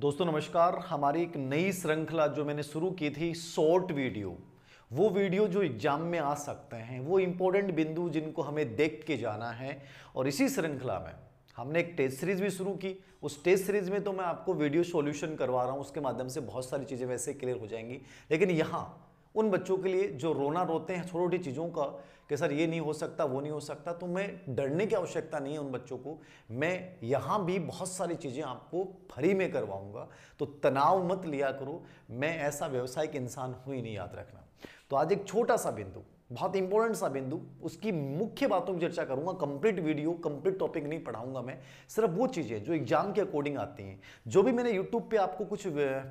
दोस्तों नमस्कार हमारी एक नई श्रृंखला जो मैंने शुरू की थी शॉर्ट वीडियो वो वीडियो जो एग्जाम में आ सकते हैं वो इंपॉर्टेंट बिंदु जिनको हमें देख के जाना है और इसी श्रृंखला में हमने एक टेस्ट सीरीज भी शुरू की उस टेस्ट सीरीज में तो मैं आपको वीडियो सॉल्यूशन करवा रहा हूँ उसके माध्यम से बहुत सारी चीज़ें वैसे क्लियर हो जाएंगी लेकिन यहाँ उन बच्चों के लिए जो रोना रोते हैं छोटी छोटी चीज़ों का कि सर ये नहीं हो सकता वो नहीं हो सकता तो मैं डरने की आवश्यकता नहीं है उन बच्चों को मैं यहाँ भी बहुत सारी चीज़ें आपको फ्री में करवाऊँगा तो तनाव मत लिया करो मैं ऐसा व्यवसायिक इंसान हूँ ही नहीं याद रखना तो आज एक छोटा सा बिंदु बहुत इंपॉर्टेंट सा बिंदु उसकी मुख्य बातों की चर्चा करूंगा कंप्लीट वीडियो कंप्लीट टॉपिक नहीं पढ़ाऊंगा मैं सिर्फ वो चीज़ें जो एग्जाम के अकॉर्डिंग आती हैं जो भी मैंने यूट्यूब पे आपको कुछ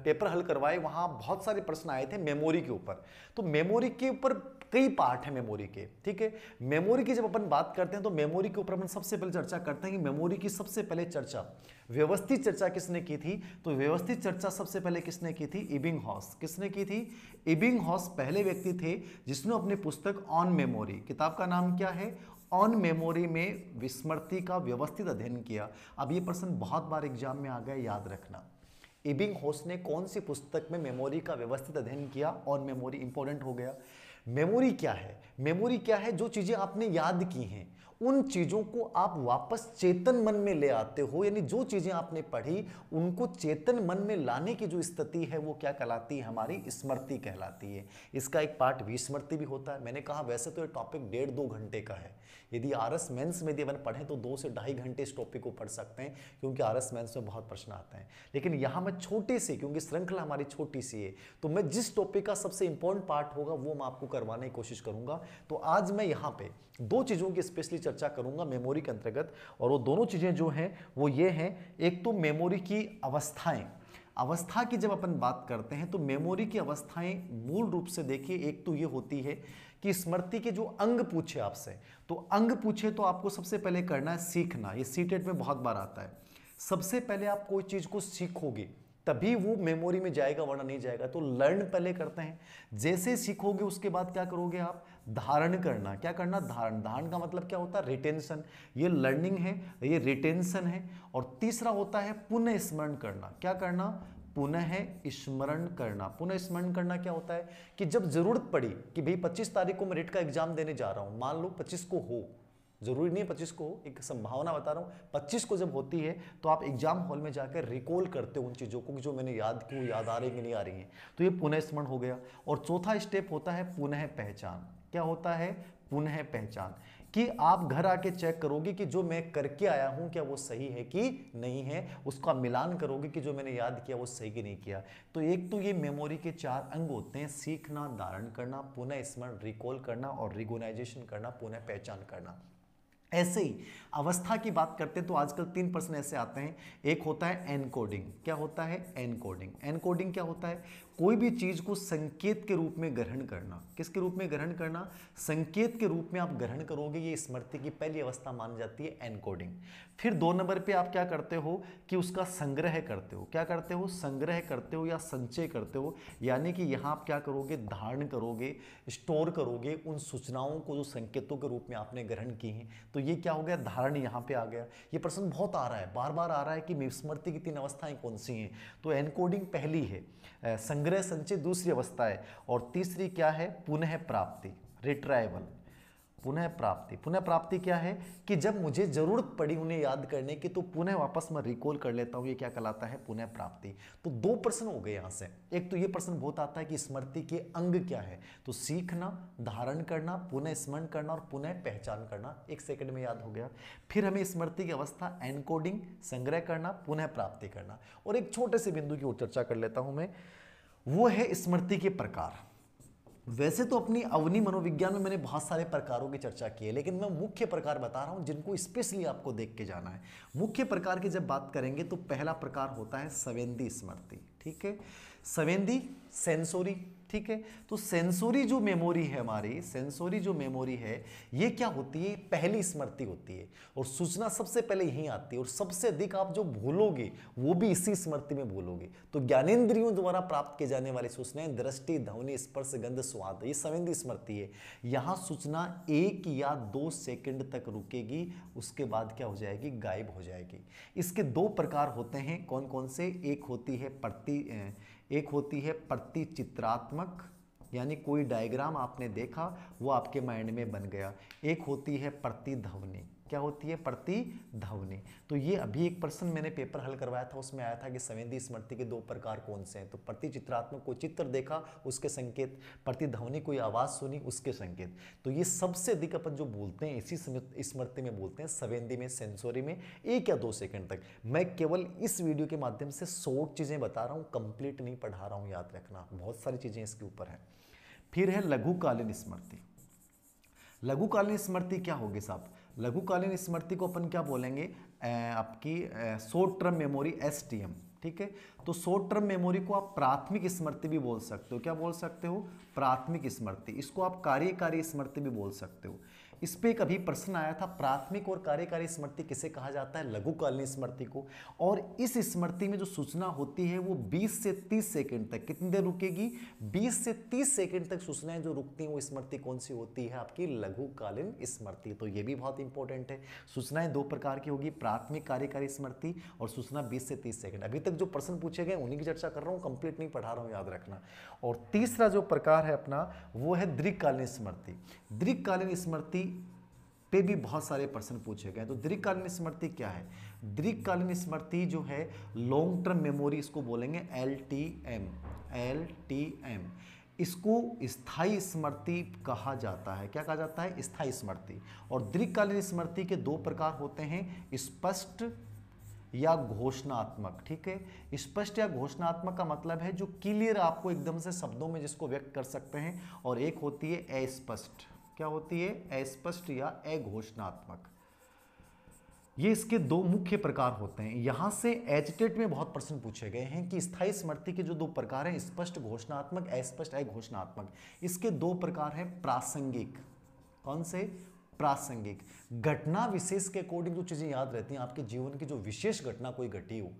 पेपर हल करवाए वहां बहुत सारे प्रश्न आए थे मेमोरी के ऊपर तो मेमोरी के ऊपर कई पार्ट है मेमोरी के ठीक है मेमोरी की जब अपन बात करते हैं तो मेमोरी के ऊपर अपन सबसे पहले चर्चा करते हैं कि मेमोरी की सबसे पहले चर्चा व्यवस्थित चर्चा किसने की थी तो व्यवस्थित चर्चा सबसे पहले किसने की थी इबिंग हॉस किसने की थी इबिंग हॉस पहले व्यक्ति थे जिसने अपनी पुस्तक ऑन मेमोरी किताब का नाम क्या है ऑन मेमोरी में विस्मृति का व्यवस्थित अध्ययन किया अब ये प्रश्न बहुत बार एग्जाम में आ गया याद रखना इबिंग होस ने कौन सी पुस्तक में मेमोरी का व्यवस्थित अध्ययन किया ऑन मेमोरी इंपॉर्टेंट हो गया मेमोरी क्या है मेमोरी क्या है जो चीज़ें आपने याद की हैं उन चीज़ों को आप वापस चेतन मन में ले आते हो यानी जो चीज़ें आपने पढ़ी उनको चेतन मन में लाने की जो स्थिति है वो क्या कहलाती है हमारी स्मृति कहलाती है इसका एक पार्ट विस्मृति भी होता है मैंने कहा वैसे तो ये टॉपिक डेढ़ दो घंटे का है यदि आर एस मेन्स में यदि अपन पढ़ें तो दो से ढाई घंटे इस टॉपिक को पढ़ सकते हैं क्योंकि आर एस मेन्स में बहुत प्रश्न आते हैं लेकिन यहाँ मैं छोटे से क्योंकि श्रृंखला हमारी छोटी सी है तो मैं जिस टॉपिक का सबसे इंपॉर्टेंट पार्ट होगा वो मैं आपको करवाने की कोशिश करूंगा तो आज मैं यहाँ पर दो चीज़ों की स्पेशली चर्चा करूंगा मेमोरी के अंतर्गत और वो दोनों चीज़ें जो हैं वो ये हैं एक तो मेमोरी की अवस्थाएं अवस्था की जब अपन बात करते हैं तो मेमोरी की अवस्थाएं मूल रूप से देखिए एक तो ये होती है कि स्मृति के जो अंग पूछे आपसे तो अंग पूछे तो आपको सबसे पहले करना है सीखना ये सीटेट में बहुत बार आता है सबसे पहले आप कोई चीज़ को सीखोगे तभी वो मेमोरी में जाएगा वरना नहीं जाएगा तो लर्न पहले करते हैं जैसे सीखोगे उसके बाद क्या करोगे आप धारण करना क्या करना धारण धारण का मतलब क्या होता है रिटेंशन ये लर्निंग है ये रिटेंशन है और तीसरा होता है पुनः स्मरण करना क्या करना पुनः स्मरण करना पुनः स्मरण करना क्या होता है कि जब जरूरत पड़ी कि भाई 25 तारीख को मैं रेट का एग्जाम देने जा रहा हूँ मान लो 25 को हो जरूरी नहीं है पच्चीस को एक संभावना बता रहा हूँ पच्चीस को जब होती है तो आप एग्जाम हॉल में जाकर रिकॉल करते हो उन चीज़ों को जो मैंने याद की याद आ रही कि नहीं आ रही हैं तो ये पुनः स्मरण हो गया और चौथा स्टेप होता है पुनः पहचान क्या होता है पुनः पहचान कि आप घर आके चेक करोगे कि जो मैं करके आया हूँ क्या वो सही है कि नहीं है उसका मिलान करोगे कि जो मैंने याद किया वो सही कि नहीं किया तो एक तो ये मेमोरी के चार अंग होते हैं सीखना धारण करना पुनः स्मरण रिकॉल करना और रिगोनाइजेशन करना पुनः पहचान करना ऐसे ही अवस्था की बात करते हैं तो आजकल तीन प्रश्न ऐसे आते हैं एक होता है एनकोडिंग क्या होता है एनकोडिंग एनकोडिंग क्या होता है कोई भी चीज़ को संकेत के रूप में ग्रहण करना किसके रूप में ग्रहण करना संकेत के रूप में आप ग्रहण करोगे ये स्मृति की पहली अवस्था मानी जाती है एनकोडिंग फिर दो नंबर पे आप क्या करते हो कि उसका संग्रह करते हो क्या करते हो संग्रह करते हो या संचय करते हो यानी कि यहाँ आप क्या करोगे धारण करोगे स्टोर करोगे उन सूचनाओं को जो संकेतों के रूप में आपने ग्रहण की हैं तो तो ये क्या हो गया धारण यहाँ पे आ गया ये प्रश्न बहुत आ रहा है बार बार आ रहा है कि विस्मृति की तीन अवस्थाएं कौन सी हैं तो एनकोडिंग पहली है संग्रह संचय दूसरी अवस्था है और तीसरी क्या है पुनः प्राप्ति रिट्राइवल पुनः प्राप्ति पुनः प्राप्ति क्या है कि जब मुझे जरूरत पड़ी उन्हें याद करने की तो पुनः वापस मैं रिकॉल कर लेता हूँ ये क्या कहलाता है पुनः प्राप्ति तो दो प्रश्न हो गए यहाँ से एक तो ये प्रश्न बहुत आता है कि स्मृति के अंग क्या है तो सीखना धारण करना पुनः स्मरण करना और पुनः पहचान करना एक सेकंड में याद हो गया फिर हमें स्मृति की अवस्था एनकोडिंग संग्रह करना पुनः प्राप्ति करना और एक छोटे से बिंदु की ओर चर्चा कर लेता हूँ मैं वो है स्मृति के प्रकार वैसे तो अपनी अवनी मनोविज्ञान में मैंने बहुत सारे प्रकारों की चर्चा की है लेकिन मैं मुख्य प्रकार बता रहा हूँ जिनको स्पेशली आपको देख के जाना है मुख्य प्रकार की जब बात करेंगे तो पहला प्रकार होता है सवेंदी स्मृति ठीक है संवेदी सेंसोरी ठीक है तो सेंसोरी जो मेमोरी है हमारी सेंसोरी जो मेमोरी है ये क्या होती है पहली स्मृति होती है और सूचना सबसे पहले यहीं आती है और सबसे अधिक आप जो भूलोगे वो भी इसी स्मृति में भूलोगे तो ज्ञानेन्द्रियों द्वारा प्राप्त किए जाने वाली सूचनाएं दृष्टि ध्वनि स्पर्श गंध स्वाद ये संवेदी स्मृति है यहां सूचना एक या दो सेकेंड तक रुकेगी उसके बाद क्या हो जाएगी गायब हो जाएगी इसके दो प्रकार होते हैं कौन कौन से एक होती है प्रति प्रति एक होती है प्रतिचित्रात्मक यानी कोई डायग्राम आपने देखा वो आपके माइंड में बन गया एक होती है प्रतिध्वनि क्या होती है प्रति धवनि तो ये अभी एक प्रश्न मैंने पेपर हल करवाया था उसमें आया था कि संवेदी स्मृति के दो प्रकार कौन से हैं तो प्रति चित्रात्मक कोई चित्र देखा उसके संकेत प्रति प्रतिध्वनि कोई आवाज़ सुनी उसके संकेत तो ये सबसे अधिक अपन जो बोलते हैं इसी स्मृति में बोलते हैं संवेदी में सेंसोरी में एक या दो सेकेंड तक मैं केवल इस वीडियो के माध्यम से शॉर्ट चीज़ें बता रहा हूँ कंप्लीट नहीं पढ़ा रहा हूँ याद रखना बहुत सारी चीज़ें इसके ऊपर हैं फिर है लघुकालीन स्मृति लघुकालीन स्मृति क्या होगी साहब लघुकालीन स्मृति को अपन क्या बोलेंगे आपकी शॉर्ट टर्म मेमोरी एस ठीक है तो शॉर्ट टर्म मेमोरी को आप प्राथमिक स्मृति भी बोल सकते हो क्या बोल सकते हो प्राथमिक स्मृति इसको आप कार्यकारी स्मृति भी बोल सकते हो इस पर एक अभी प्रश्न आया था प्राथमिक और कार्यकारी स्मृति किसे कहा जाता है लघुकालीन स्मृति को और इस स्मृति में जो सूचना होती है वो 20 से 30 सेकंड तक कितनी देर रुकेगी 20 से 30 सेकंड तक सूचनाएं जो रुकती हैं वो स्मृति कौन सी होती है आपकी लघुकालीन स्मृति तो ये भी बहुत इंपॉर्टेंट है सूचनाएं दो प्रकार की होगी प्राथमिक कार्यकारी स्मृति और सूचना बीस से तीस सेकेंड अभी तक जो प्रश्न पूछे गए उन्हीं की चर्चा कर रहा हूँ कंप्लीट नहीं पढ़ा रहा हूँ याद रखना और तीसरा जो प्रकार है अपना वो है दीर्घकालीन स्मृति दीर्घकालीन स्मृति पे भी बहुत सारे प्रश्न पूछे गए तो दीर्घकालीन स्मृति क्या है दीर्घकालीन स्मृति जो है लॉन्ग टर्म मेमोरी इसको बोलेंगे L T M L T M इसको स्थाई स्मृति कहा जाता है क्या कहा जाता है स्थाई स्मृति और दीर्घकालीन स्मृति के दो प्रकार होते हैं स्पष्ट या घोषणात्मक ठीक है स्पष्ट या घोषणात्मक का मतलब है जो क्लियर आपको एकदम से शब्दों में जिसको व्यक्त कर सकते हैं और एक होती है अस्पष्ट क्या होती है अस्पष्ट या अघोषणात्मक ये इसके दो मुख्य प्रकार होते हैं यहां से एजिटेट में बहुत प्रश्न पूछे गए हैं कि स्थायी स्मृति के जो दो प्रकार हैं स्पष्ट घोषणात्मक अस्पष्ट अघोषणात्मक इसके दो प्रकार हैं प्रासंगिक कौन से प्रासंगिक घटना विशेष के अकॉर्डिंग जो चीजें याद रहती हैं आपके जीवन की जो विशेष घटना कोई घटी हो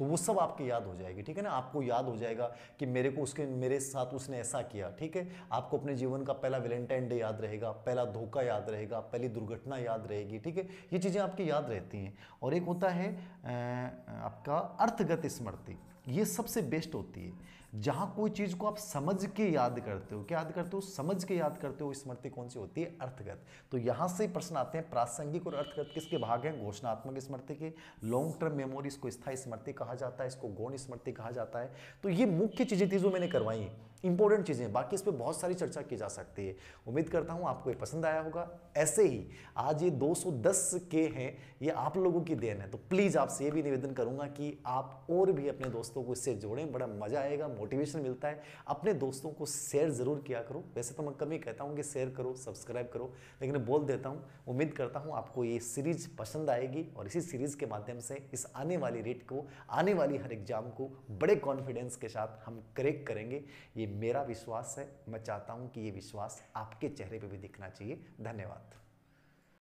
तो वो सब आपके याद हो जाएगी ठीक है ना आपको याद हो जाएगा कि मेरे को उसके मेरे साथ उसने ऐसा किया ठीक है आपको अपने जीवन का पहला वैलेंटाइन डे याद रहेगा पहला धोखा याद रहेगा पहली दुर्घटना याद रहेगी ठीक है ये चीज़ें आपकी याद रहती हैं और एक होता है आपका अर्थगत स्मृति ये सबसे बेस्ट होती है जहां कोई चीज को आप समझ के याद करते हो क्या याद करते हो समझ के याद करते हो स्मृति कौन सी होती है अर्थगत तो यहां से प्रश्न आते हैं प्रासंगिक और अर्थगत किसके भाग हैं घोषणात्मक स्मृति के लॉन्ग टर्म मेमोरी इसको स्थायी स्मृति कहा जाता है इसको गौण स्मृति कहा जाता है तो ये मुख्य चीजें थी जो मैंने करवाई इंपॉर्टेंट चीज़ें बाकी इस पर बहुत सारी चर्चा की जा सकती है उम्मीद करता हूँ आपको ये पसंद आया होगा ऐसे ही आज ये 210 के हैं ये आप लोगों की देन है तो प्लीज़ आपसे ये भी निवेदन करूँगा कि आप और भी अपने दोस्तों को इससे जोड़ें बड़ा मज़ा आएगा मोटिवेशन मिलता है अपने दोस्तों को शेयर ज़रूर किया करो वैसे तो मैं कम ही कहता हूँ कि शेयर करो सब्सक्राइब करो लेकिन बोल देता हूँ उम्मीद करता हूँ आपको ये सीरीज़ पसंद आएगी और इसी सीरीज़ के माध्यम से इस आने वाली रेट को आने वाली हर एग्ज़ाम को बड़े कॉन्फिडेंस के साथ हम करेक्ट करेंगे ये मेरा विश्वास है मैं चाहता हूँ कि ये विश्वास आपके चेहरे पे भी दिखना चाहिए धन्यवाद